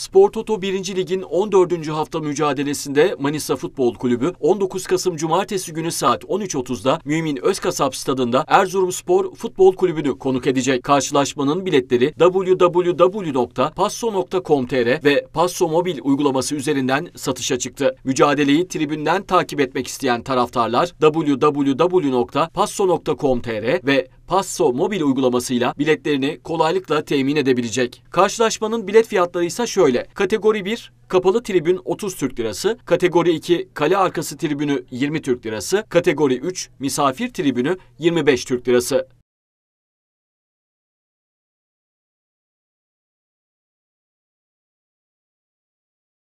Spor Toto 1. Lig'in 14. hafta mücadelesinde Manisa Futbol Kulübü 19 Kasım Cumartesi günü saat 13.30'da Mümin Özkasap Stadında Erzurumspor Futbol Kulübü'nü konuk edecek. Karşılaşmanın biletleri www.passo.com.tr ve Passo Mobil uygulaması üzerinden satışa çıktı. Mücadeleyi tribünden takip etmek isteyen taraftarlar www.passo.com.tr ve Passo mobil uygulamasıyla biletlerini kolaylıkla temin edebilecek. Karşılaşmanın bilet fiyatları ise şöyle. Kategori 1 Kapalı tribün 30 Türk lirası, kategori 2 kale arkası tribünü 20 Türk lirası, kategori 3 misafir tribünü 25 Türk lirası.